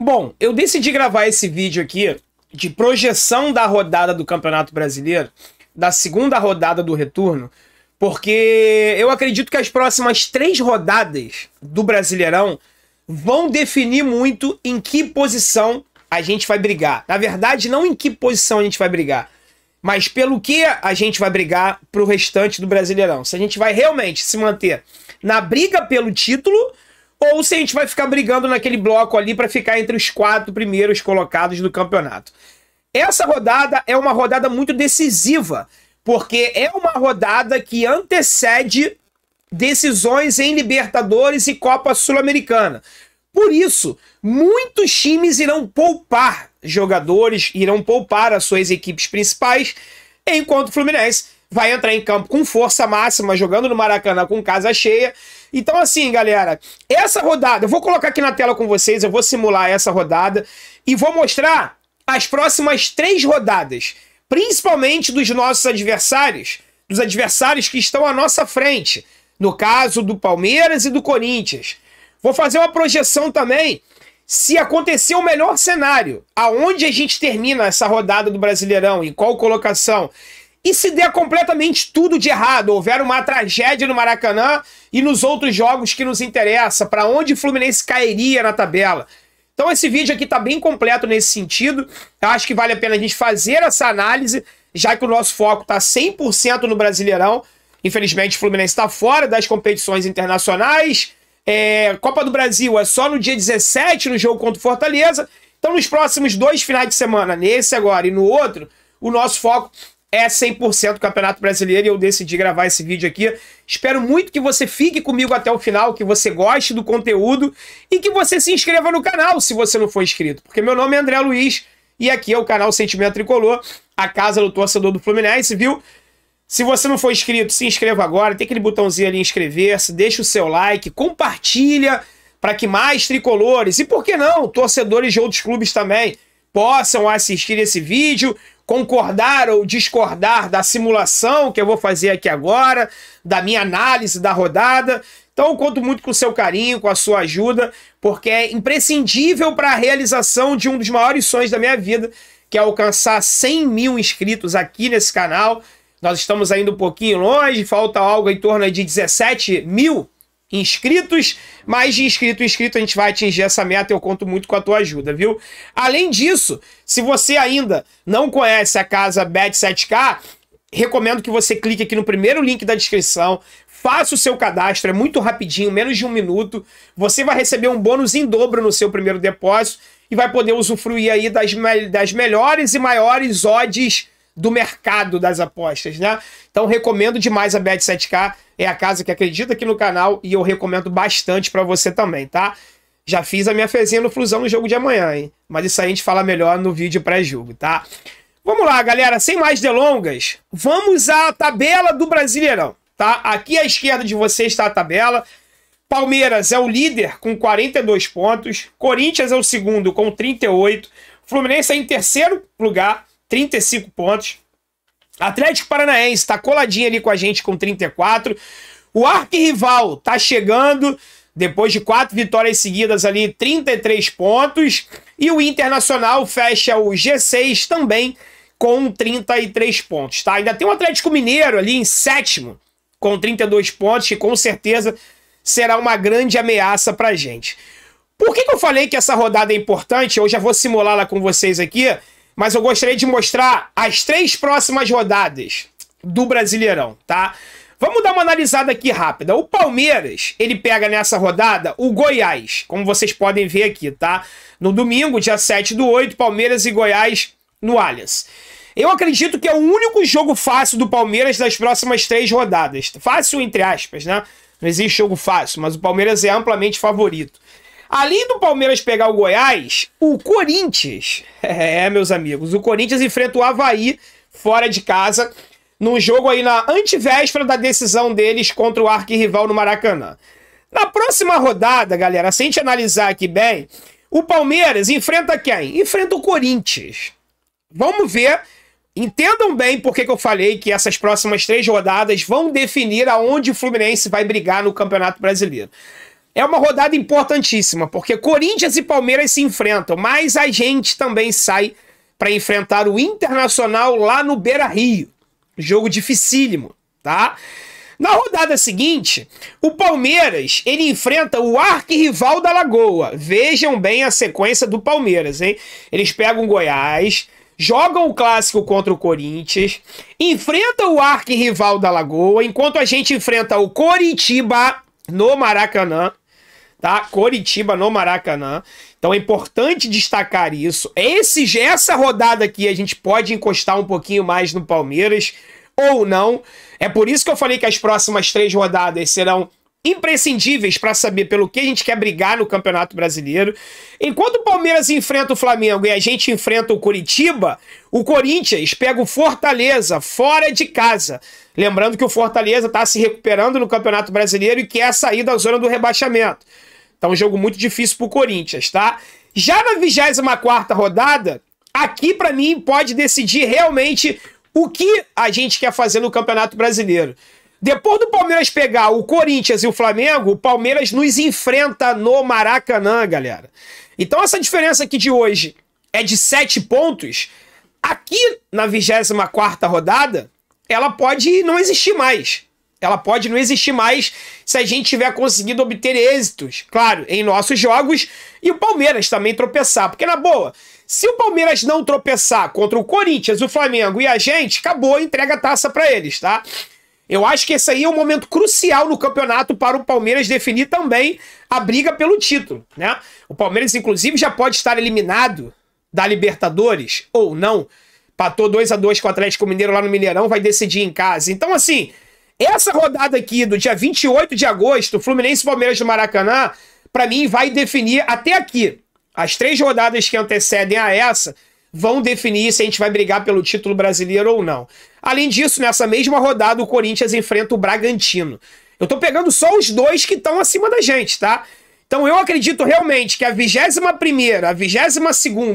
Bom, eu decidi gravar esse vídeo aqui de projeção da rodada do Campeonato Brasileiro, da segunda rodada do retorno, porque eu acredito que as próximas três rodadas do Brasileirão vão definir muito em que posição a gente vai brigar. Na verdade, não em que posição a gente vai brigar, mas pelo que a gente vai brigar pro restante do Brasileirão. Se a gente vai realmente se manter na briga pelo título ou se a gente vai ficar brigando naquele bloco ali para ficar entre os quatro primeiros colocados do campeonato. Essa rodada é uma rodada muito decisiva, porque é uma rodada que antecede decisões em Libertadores e Copa Sul-Americana. Por isso, muitos times irão poupar jogadores, irão poupar as suas equipes principais, enquanto o Fluminense vai entrar em campo com força máxima, jogando no Maracanã com casa cheia. Então, assim, galera, essa rodada, eu vou colocar aqui na tela com vocês, eu vou simular essa rodada e vou mostrar as próximas três rodadas, principalmente dos nossos adversários, dos adversários que estão à nossa frente, no caso do Palmeiras e do Corinthians. Vou fazer uma projeção também se acontecer o melhor cenário, aonde a gente termina essa rodada do Brasileirão, em qual colocação, e se der completamente tudo de errado, houver uma tragédia no Maracanã e nos outros jogos que nos interessa, para onde o Fluminense cairia na tabela? Então esse vídeo aqui está bem completo nesse sentido. Eu acho que vale a pena a gente fazer essa análise, já que o nosso foco está 100% no Brasileirão. Infelizmente o Fluminense está fora das competições internacionais. É, Copa do Brasil é só no dia 17, no jogo contra o Fortaleza. Então nos próximos dois finais de semana, nesse agora e no outro, o nosso foco é 100% Campeonato Brasileiro e eu decidi gravar esse vídeo aqui. Espero muito que você fique comigo até o final, que você goste do conteúdo e que você se inscreva no canal se você não for inscrito, porque meu nome é André Luiz e aqui é o canal Sentimento Tricolor, a casa do torcedor do Fluminense, viu? Se você não for inscrito, se inscreva agora, tem aquele botãozinho ali inscrever-se, deixa o seu like, compartilha para que mais tricolores e por que não, torcedores de outros clubes também possam assistir esse vídeo, concordar ou discordar da simulação que eu vou fazer aqui agora, da minha análise da rodada. Então, conto muito com o seu carinho, com a sua ajuda, porque é imprescindível para a realização de um dos maiores sonhos da minha vida, que é alcançar 100 mil inscritos aqui nesse canal. Nós estamos ainda um pouquinho longe, falta algo em torno de 17 mil inscritos, mais de inscrito inscrito a gente vai atingir essa meta, eu conto muito com a tua ajuda, viu? Além disso, se você ainda não conhece a casa Bet7k, recomendo que você clique aqui no primeiro link da descrição, faça o seu cadastro, é muito rapidinho, menos de um minuto, você vai receber um bônus em dobro no seu primeiro depósito e vai poder usufruir aí das, me das melhores e maiores odds do mercado das apostas, né? Então recomendo demais a Bet7k, é a casa que acredita aqui no canal e eu recomendo bastante para você também, tá? Já fiz a minha fezinha no Flusão no jogo de amanhã, hein? Mas isso aí a gente fala melhor no vídeo pré-jogo, tá? Vamos lá, galera, sem mais delongas, vamos à tabela do Brasileirão, tá? Aqui à esquerda de você está a tabela. Palmeiras é o líder com 42 pontos, Corinthians é o segundo com 38, Fluminense é em terceiro lugar, 35 pontos. Atlético Paranaense está coladinho ali com a gente com 34. O arquirrival está chegando depois de quatro vitórias seguidas ali, 33 pontos. E o Internacional fecha o G6 também com 33 pontos, tá? Ainda tem o Atlético Mineiro ali em sétimo com 32 pontos, que com certeza será uma grande ameaça pra gente. Por que, que eu falei que essa rodada é importante? Eu já vou simular lá com vocês aqui mas eu gostaria de mostrar as três próximas rodadas do Brasileirão, tá? Vamos dar uma analisada aqui rápida. O Palmeiras, ele pega nessa rodada o Goiás, como vocês podem ver aqui, tá? No domingo, dia 7 do 8, Palmeiras e Goiás no Allianz. Eu acredito que é o único jogo fácil do Palmeiras das próximas três rodadas. Fácil, entre aspas, né? Não existe jogo fácil, mas o Palmeiras é amplamente favorito. Além do Palmeiras pegar o Goiás, o Corinthians, é, é, meus amigos, o Corinthians enfrenta o Havaí fora de casa, num jogo aí na antivéspera da decisão deles contra o arquirrival no Maracanã. Na próxima rodada, galera, se a gente analisar aqui bem, o Palmeiras enfrenta quem? Enfrenta o Corinthians. Vamos ver. Entendam bem porque que eu falei que essas próximas três rodadas vão definir aonde o Fluminense vai brigar no Campeonato Brasileiro. É uma rodada importantíssima, porque Corinthians e Palmeiras se enfrentam, mas a gente também sai para enfrentar o Internacional lá no Beira Rio. Jogo dificílimo, tá? Na rodada seguinte, o Palmeiras ele enfrenta o arquirrival da Lagoa. Vejam bem a sequência do Palmeiras, hein? Eles pegam Goiás, jogam o clássico contra o Corinthians, enfrentam o arquirrival da Lagoa, enquanto a gente enfrenta o Coritiba no Maracanã tá? Coritiba no Maracanã. Então é importante destacar isso. Esse, essa rodada aqui a gente pode encostar um pouquinho mais no Palmeiras ou não. É por isso que eu falei que as próximas três rodadas serão imprescindíveis para saber pelo que a gente quer brigar no Campeonato Brasileiro. Enquanto o Palmeiras enfrenta o Flamengo e a gente enfrenta o Curitiba, o Corinthians pega o Fortaleza fora de casa. Lembrando que o Fortaleza está se recuperando no Campeonato Brasileiro e quer sair da zona do rebaixamento. Então, um jogo muito difícil para o Corinthians, tá? Já na 24 rodada, aqui para mim pode decidir realmente o que a gente quer fazer no Campeonato Brasileiro. Depois do Palmeiras pegar o Corinthians e o Flamengo, o Palmeiras nos enfrenta no Maracanã, galera. Então essa diferença aqui de hoje é de 7 pontos. Aqui na 24ª rodada, ela pode não existir mais. Ela pode não existir mais se a gente tiver conseguido obter êxitos, claro, em nossos jogos e o Palmeiras também tropeçar, porque na boa, se o Palmeiras não tropeçar contra o Corinthians, o Flamengo e a gente, acabou, entrega a taça para eles, tá? Eu acho que esse aí é um momento crucial no campeonato para o Palmeiras definir também a briga pelo título, né? O Palmeiras, inclusive, já pode estar eliminado da Libertadores ou não. Patou 2 a 2 com o Atlético Mineiro lá no Mineirão, vai decidir em casa. Então, assim, essa rodada aqui do dia 28 de agosto, Fluminense e Palmeiras do Maracanã, para mim vai definir até aqui. As três rodadas que antecedem a essa vão definir se a gente vai brigar pelo título brasileiro ou não. Além disso, nessa mesma rodada, o Corinthians enfrenta o Bragantino. Eu tô pegando só os dois que estão acima da gente, tá? Então eu acredito realmente que a 21 a 22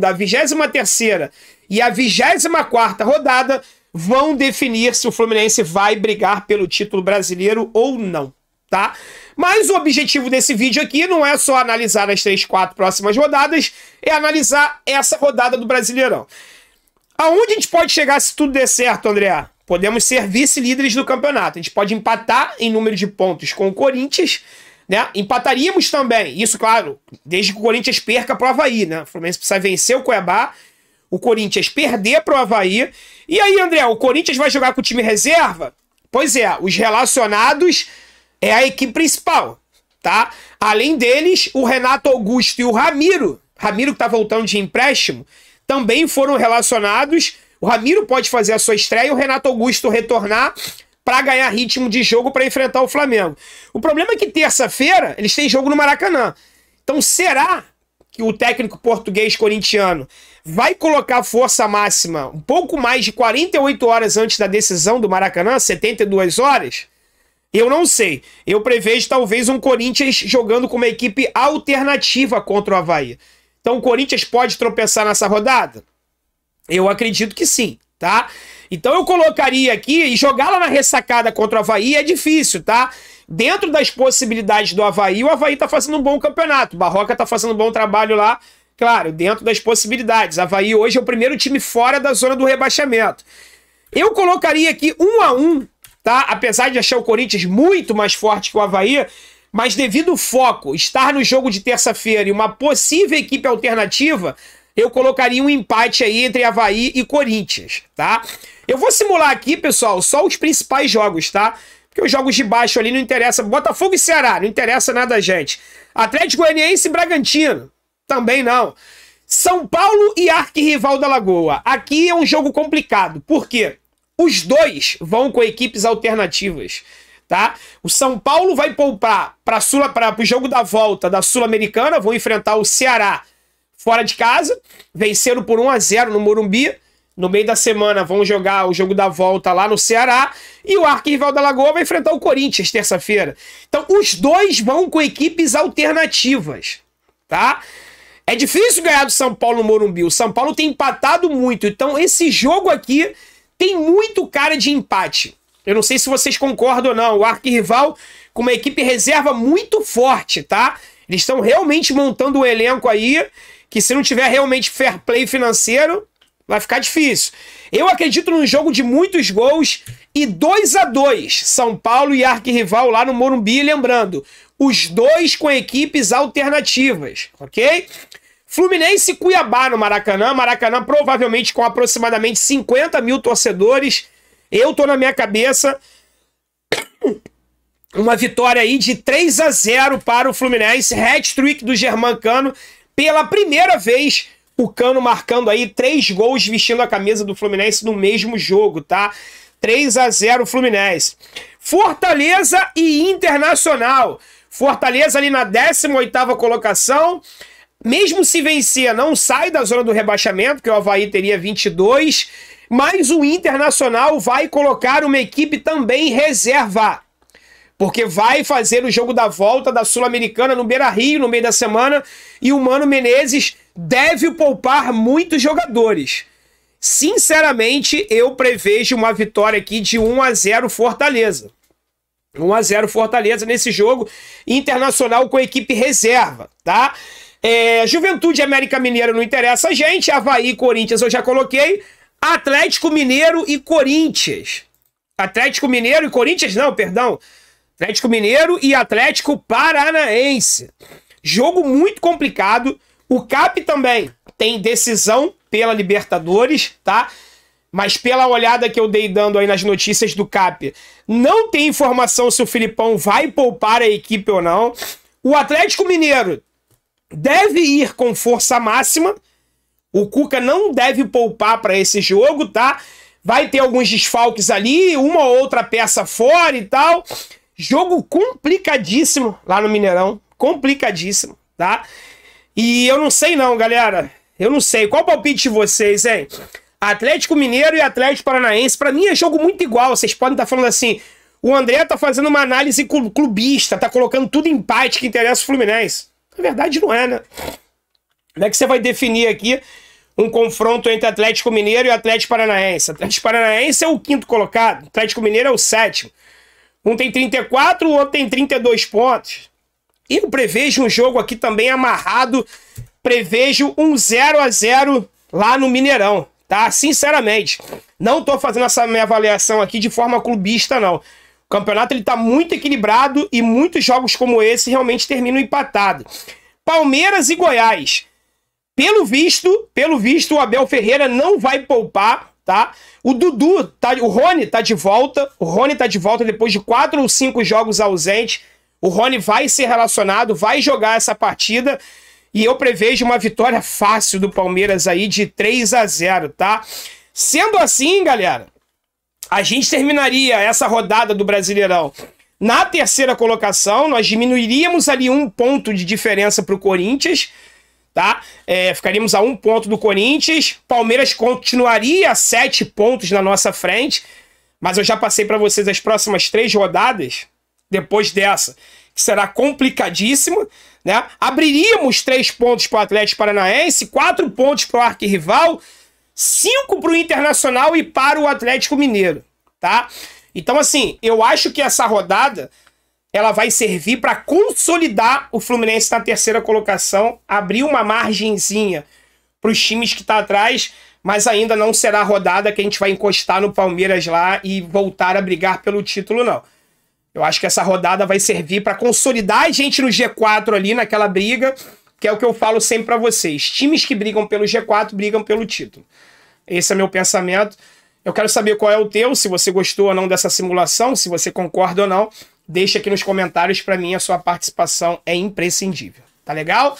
a 23 e a 24 rodada vão definir se o Fluminense vai brigar pelo título brasileiro ou não, tá? Mas o objetivo desse vídeo aqui não é só analisar as três, quatro próximas rodadas, é analisar essa rodada do Brasileirão. Aonde a gente pode chegar se tudo der certo, André? Podemos ser vice-líderes do campeonato. A gente pode empatar em número de pontos com o Corinthians, né? Empataríamos também. Isso, claro, desde que o Corinthians perca para o Havaí, né? O Fluminense precisa vencer o Cuiabá, o Corinthians perder para o Havaí. E aí, André, o Corinthians vai jogar com o time reserva? Pois é, os relacionados é a equipe principal, tá? Além deles, o Renato Augusto e o Ramiro, Ramiro que tá voltando de empréstimo, também foram relacionados. O Ramiro pode fazer a sua estreia e o Renato Augusto retornar para ganhar ritmo de jogo para enfrentar o Flamengo. O problema é que terça-feira eles têm jogo no Maracanã. Então será que o técnico português corintiano vai colocar força máxima um pouco mais de 48 horas antes da decisão do Maracanã, 72 horas? Eu não sei. Eu prevejo talvez um Corinthians jogando com uma equipe alternativa contra o Havaí. Então o Corinthians pode tropeçar nessa rodada? Eu acredito que sim, tá? Então eu colocaria aqui e jogá-la na ressacada contra o Havaí é difícil, tá? Dentro das possibilidades do Havaí, o Havaí tá fazendo um bom campeonato. O Barroca tá fazendo um bom trabalho lá. Claro, dentro das possibilidades. Havaí hoje é o primeiro time fora da zona do rebaixamento. Eu colocaria aqui um a um tá? Apesar de achar o Corinthians muito mais forte que o Havaí, mas devido ao foco, estar no jogo de terça-feira e uma possível equipe alternativa, eu colocaria um empate aí entre Havaí e Corinthians, tá? Eu vou simular aqui, pessoal, só os principais jogos, tá? Porque os jogos de baixo ali não interessa. Botafogo e Ceará, não interessa nada a gente. Atlético Goianiense e Bragantino, também não. São Paulo e arquirrival da Lagoa. Aqui é um jogo complicado. Por quê? Os dois vão com equipes alternativas. Tá? O São Paulo vai poupar para o jogo da volta da Sul-Americana, vão enfrentar o Ceará fora de casa, vencendo por 1 a 0 no Morumbi. No meio da semana vão jogar o jogo da volta lá no Ceará e o arquirrival da Lagoa vai enfrentar o Corinthians terça-feira. Então os dois vão com equipes alternativas, tá? É difícil ganhar do São Paulo no Morumbi. O São Paulo tem empatado muito, então esse jogo aqui tem muito cara de empate. Eu não sei se vocês concordam ou não. O arquirrival com uma equipe reserva muito forte, tá? Eles estão realmente montando um elenco aí que se não tiver realmente fair play financeiro, vai ficar difícil. Eu acredito num jogo de muitos gols e 2 a 2 São Paulo e arquirrival lá no Morumbi, lembrando, os dois com equipes alternativas, ok? Fluminense e Cuiabá no Maracanã. Maracanã provavelmente com aproximadamente 50 mil torcedores. Eu tô na minha cabeça uma vitória aí de 3 a 0 para o Fluminense. Hat-trick do Germancano. Pela primeira vez, o Cano marcando aí três gols vestindo a camisa do Fluminense no mesmo jogo, tá? 3 a 0 Fluminense. Fortaleza e Internacional. Fortaleza ali na 18ª colocação mesmo se vencer, não sai da zona do rebaixamento, que o Havaí teria 22, mas o Internacional vai colocar uma equipe também reserva. Porque vai fazer o jogo da volta da Sul-Americana no Beira Rio no meio da semana e o Mano Menezes deve poupar muitos jogadores. Sinceramente, eu prevejo uma vitória aqui de 1 a 0 Fortaleza. 1 a 0 Fortaleza nesse jogo internacional com equipe reserva, tá? É, Juventude América Mineiro não interessa a gente. Havaí e Corinthians eu já coloquei. Atlético Mineiro e Corinthians. Atlético Mineiro e Corinthians, não, perdão. Atlético Mineiro e Atlético Paranaense. Jogo muito complicado. O CAP também tem decisão pela Libertadores, tá? Mas pela olhada que eu dei dando aí nas notícias do CAP, não tem informação se o Filipão vai poupar a equipe ou não. O Atlético Mineiro deve ir com força máxima. O Cuca não deve poupar para esse jogo, tá? Vai ter alguns desfalques ali, uma ou outra peça fora e tal. Jogo complicadíssimo lá no Mineirão, complicadíssimo, tá? E eu não sei não, galera. Eu não sei. Qual o palpite de vocês, hein? Atlético Mineiro e Atlético Paranaense, para mim é jogo muito igual. Vocês podem estar tá falando assim, o André tá fazendo uma análise clubista, tá colocando tudo em parte que interessa o Fluminense. Na verdade, não é, né? Como é que você vai definir aqui um confronto entre Atlético Mineiro e Atlético Paranaense? Atlético Paranaense é o quinto colocado, Atlético Mineiro é o sétimo. Um tem 34, o outro tem 32 pontos. Eu prevejo um jogo aqui também amarrado, prevejo um 0 a 0 lá no Mineirão, tá? Sinceramente, não tô fazendo essa minha avaliação aqui de forma clubista, não campeonato ele tá muito equilibrado e muitos jogos como esse realmente terminam empatado. Palmeiras e Goiás. Pelo visto, pelo visto, o Abel Ferreira não vai poupar, tá? O Dudu, tá, o Rony tá de volta. O Rony tá de volta depois de quatro ou cinco jogos ausente. O Rony vai ser relacionado, vai jogar essa partida. E eu prevejo uma vitória fácil do Palmeiras aí de 3 a 0, tá? Sendo assim, galera, a gente terminaria essa rodada do Brasileirão na terceira colocação, nós diminuiríamos ali um ponto de diferença para o Corinthians, tá? É, ficaríamos a um ponto do Corinthians. Palmeiras continuaria a sete pontos na nossa frente, mas eu já passei para vocês as próximas três rodadas depois dessa, que será complicadíssima, né? Abriríamos três pontos para o Atlético Paranaense, quatro pontos para o arquirrival rival cinco para o Internacional e para o Atlético Mineiro, tá? Então, assim, eu acho que essa rodada ela vai servir para consolidar o Fluminense na terceira colocação, abrir uma margenzinha para os times que está atrás, mas ainda não será a rodada que a gente vai encostar no Palmeiras lá e voltar a brigar pelo título, não. Eu acho que essa rodada vai servir para consolidar a gente no G4 ali naquela briga que é o que eu falo sempre para vocês. Times que brigam pelo G4 brigam pelo título. Esse é meu pensamento. Eu quero saber qual é o teu, se você gostou ou não dessa simulação, se você concorda ou não. Deixa aqui nos comentários para mim, a sua participação é imprescindível. Tá legal?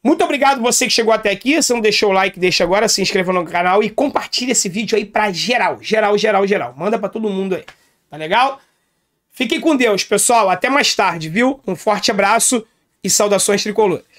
Muito obrigado você que chegou até aqui. Se não deixou o like, deixa agora, se inscreva no canal e compartilha esse vídeo aí para geral, geral, geral, geral. Manda para todo mundo aí. Tá legal? Fiquem com Deus, pessoal. Até mais tarde, viu? Um forte abraço e saudações tricolores.